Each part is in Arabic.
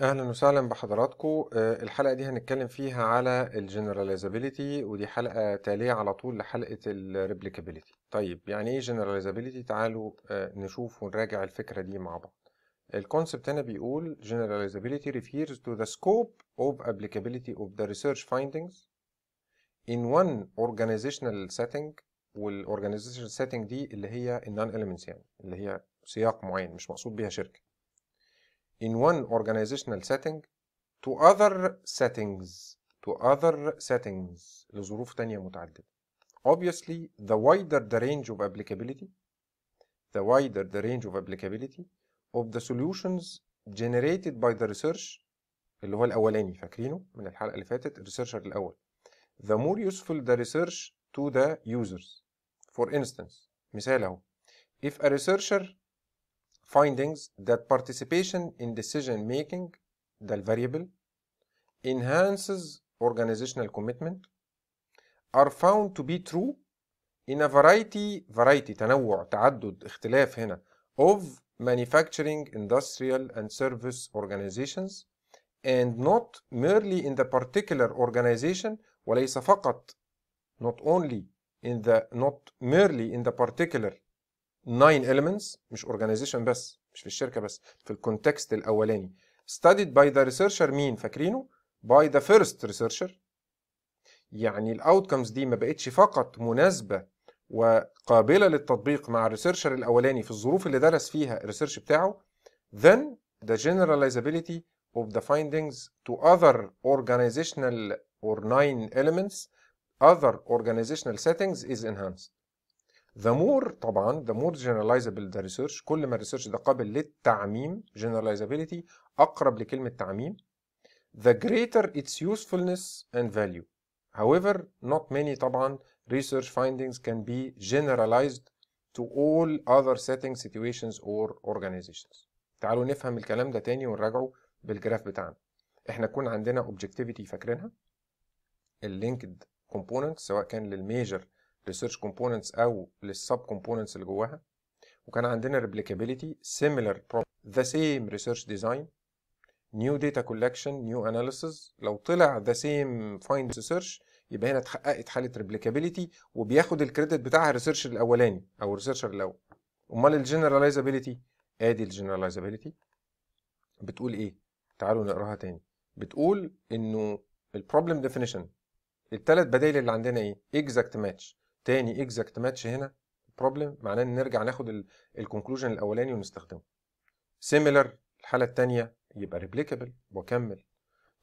اهلا وسهلا بحضراتكم آه، الحلقه دي هنتكلم فيها على الجنراليزابيلتي ودي حلقه تاليه على طول لحلقه الريبليكابيلتي طيب يعني ايه جنراليزابيلتي تعالوا آه، نشوف ونراجع الفكره دي مع بعض الكونسبت هنا بيقول جنراليزابيلتي refers to the scope of applicability of the research findings in one organizational setting والاورجانيزيشن setting دي اللي هي النون اليمنتس يعني اللي هي سياق معين مش مقصود بيها شركه in one organizational setting to other settings to other settings لظروف تانية متعددة obviously the wider the range of applicability the wider the range of applicability of the solutions generated by the research اللي هو الأولاني فاكرينه من الحلقة اللي فاتت الريسيرشر الأول the more useful the research to the users for instance مثال اهو if a researcher findings that participation in decision making, the variable, enhances organizational commitment are found to be true in a variety variety تنوع تعدد اختلاف هنا of manufacturing industrial and service organizations and not merely in the particular organization وليس فقط not only in the not merely in the particular 9 elements مش organization بس مش في الشركه بس في الكونتكست الاولاني studied by the researcher مين فاكرينه by the first researcher يعني الاوتكمز دي ما بقتش فقط مناسبه وقابله للتطبيق مع الريسيرشر الاولاني في الظروف اللي درس فيها الريسيرش بتاعه then the generalizability of the findings to other organizational or nine elements other organizational settings is enhanced ذا مور طبعا ذا مور جنراليزابل ذا ريسيرش كل ما الريسيرش ده قابل للتعميم جنراليزابيلتي اقرب لكلمه تعميم the greater its usefulness and value however not many طبعا research findings can be generalized to all other settings situations or organizations تعالوا نفهم الكلام ده تاني ونراجعه بالجراف بتاعنا احنا كنا عندنا objectivity فاكرينها linked components سواء كان للميجر للسيرش كومبوننتس او للسب كومبوننتس اللي جواها وكان عندنا ريبليكابيليتي سيميلر ذا سيم ريسيرش ديزاين نيو داتا كولكشن نيو اناليسز لو طلع ذا سيم فايند سيرش يبقى هنا اتحققت حاله ريبليكابيليتي وبياخد الكريدت بتاع الريسيرش الاولاني او الريسيرشر الاول امال الجنراليزابيليتي ادي الجنراليزابيليتي بتقول ايه تعالوا نقراها تاني بتقول انه البروبلم ديفينيشن الثلاث بدائل اللي عندنا ايه اكزاكت ماتش تاني اكزاكت ماتش هنا بروبلم معناه ان نرجع ناخد الكونكلوجن الاولاني ونستخدمه سيميلر الحاله الثانيه يبقى ريبليكابل واكمل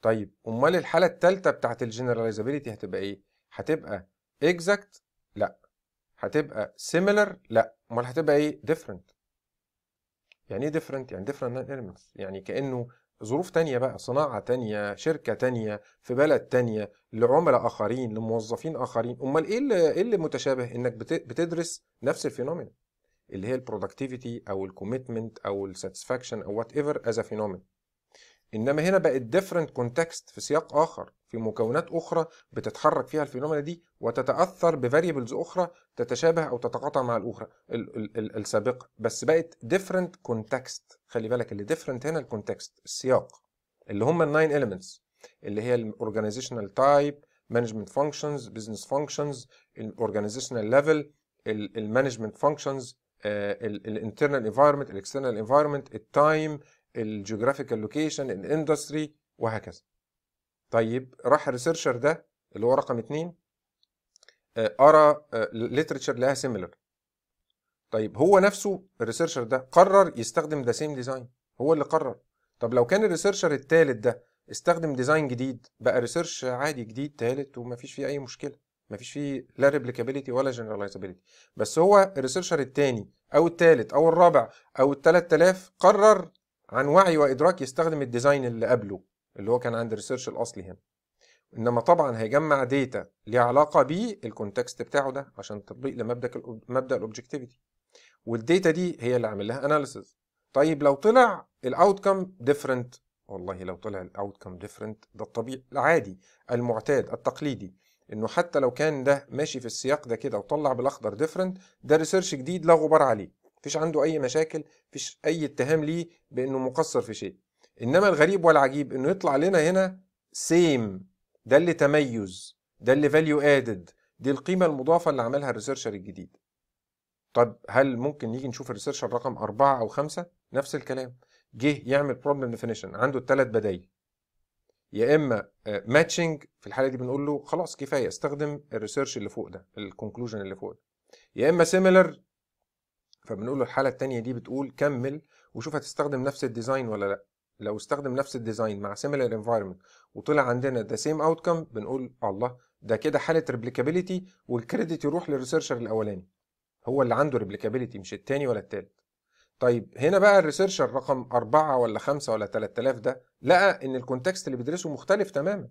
طيب امال الحاله الثالثه بتاعت الجنراليزابيلتي هتبقى ايه هتبقى اكزاكت لا هتبقى سيميلر لا امال هتبقى ايه ديفرنت يعني ايه ديفرنت يعني ديفرنت elements يعني كانه ظروف تانية بقى صناعة تانية شركة تانية في بلد تانية لعملاء آخرين لموظفين آخرين أمال إيه اللي, إيه متشابه إنك بتدرس نفس الفينومين اللي هي البرودكتيفيتي أو الكوميتمنت أو الساتسفاكشن أو وات ايفر از فينومين إنما هنا بقت ديفرنت كونتكست في سياق آخر في مكونات أخرى بتتحرك فيها الفينومينا دي وتتأثر بفاريبلز أخرى تتشابه أو تتقاطع مع الأخرى ال ال ال السابقة بس بقت ديفرنت كونتكست خلي بالك اللي ديفرنت هنا الكونتكست السياق اللي هم الناين إليمنتس اللي هي الأورجانيزيشنال تايب مانجمنت فانكشنز بزنس فانكشنز الأورجانيزيشنال ليفل المانجمنت فانكشنز الانترنال انفايرمنت الاكسترنال انفايرمنت التايم الجيوغرافيكال لوكيشن الاندستري وهكذا طيب راح الريسيرشر ده اللي هو رقم اتنين قرا آه، آه، ليترشر لها سيميلر طيب هو نفسه الريسيرشر ده قرر يستخدم ذا سيم ديزاين هو اللي قرر طب لو كان الريسيرشر التالت ده استخدم ديزاين جديد بقى ريسيرش عادي جديد تالت ومفيش فيه اي مشكله مفيش فيه لا ريبليكابيلتي ولا جنراليزابيلتي بس هو الريسيرشر التاني او التالت او الرابع او ال 3000 قرر عن وعي وادراك يستخدم الديزاين اللي قبله اللي هو كان عند الريسيرش الاصلي هنا انما طبعا هيجمع داتا ليها علاقه بالكونتكست بتاعه ده عشان تطبيق لمبدا مبدا الاوبجكتيفيتي والداتا دي هي اللي عامل لها اناليسز طيب لو طلع الاوتكم ديفرنت والله لو طلع الاوتكم ديفرنت ده الطبيعي العادي المعتاد التقليدي انه حتى لو كان ده ماشي في السياق ده كده وطلع بالاخضر ديفرنت ده ريسيرش جديد لا غبار عليه مفيش عنده اي مشاكل مفيش اي اتهام ليه بانه مقصر في شيء انما الغريب والعجيب انه يطلع لنا هنا سيم ده اللي تميز ده اللي فاليو ادد دي القيمه المضافه اللي عملها الريسيرشر الجديد طب هل ممكن نيجي نشوف الريسيرشر رقم أربعة أو خمسة نفس الكلام جه يعمل بروبلم ديفينيشن عنده الثلاث بدايل يا اما ماتشنج آه، في الحاله دي بنقول له خلاص كفايه استخدم الريسيرش اللي فوق ده الكونكلوجن اللي فوق ده يا اما سيميلر فبنقول له الحاله الثانيه دي بتقول كمل وشوف هتستخدم نفس الديزاين ولا لا لو استخدم نفس الديزاين مع سيميلر انفايرمنت وطلع عندنا ذا سيم اوت بنقول الله ده كده حاله ريبليكابيلتي والكريدت يروح للريسيرشر الاولاني هو اللي عنده ريبليكابيلتي مش التاني ولا التالت طيب هنا بقى الريسيرشر رقم أربعة ولا خمسة ولا 3000 ده لقى إن الكونتكست اللي بيدرسه مختلف تماما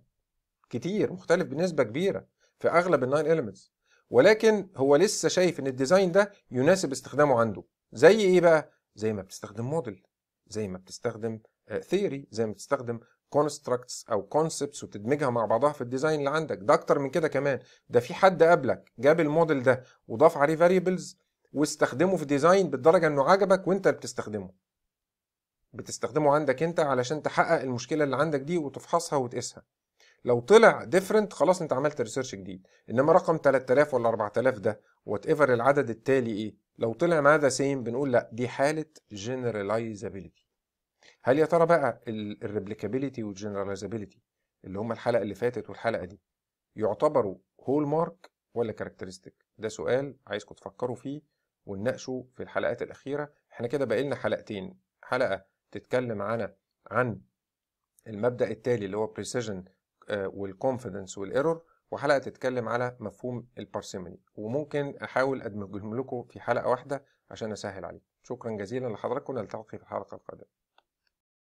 كتير مختلف بنسبة كبيرة في أغلب الناين إليمنتس ولكن هو لسه شايف إن الديزاين ده يناسب استخدامه عنده زي إيه بقى؟ زي ما بتستخدم موديل زي ما بتستخدم ثيوري آه، زي ما تستخدم كونستراكتس او كونسبتس وتدمجها مع بعضها في الديزاين اللي عندك ده اكتر من كده كمان ده في حد قبلك جاب الموديل ده وضاف عليه فاريبلز واستخدمه في ديزاين بالدرجه انه عجبك وانت اللي بتستخدمه بتستخدمه عندك انت علشان تحقق المشكله اللي عندك دي وتفحصها وتقيسها لو طلع ديفرنت خلاص انت عملت ريسيرش جديد انما رقم 3000 ولا 4000 ده وات ايفر العدد التالي ايه لو طلع معاه ده سيم بنقول لا دي حاله جنراليزابيلتي هل يا ترى بقى الريبليكابيلتي والجنراليزابيلتي اللي هم الحلقه اللي فاتت والحلقه دي يعتبروا هول مارك ولا كاركترستيك ده سؤال عايزكم تفكروا فيه ونناقشه في الحلقات الاخيره احنا كده بقى لنا حلقتين حلقه تتكلم عن عن المبدا التالي اللي هو بريسيجن والكونفيدنس والايرور وحلقه تتكلم على مفهوم البارسيموني وممكن احاول ادمجهم لكم في حلقه واحده عشان اسهل عليكم شكرا جزيلا لحضراتكم نلتقي في الحلقه القادمه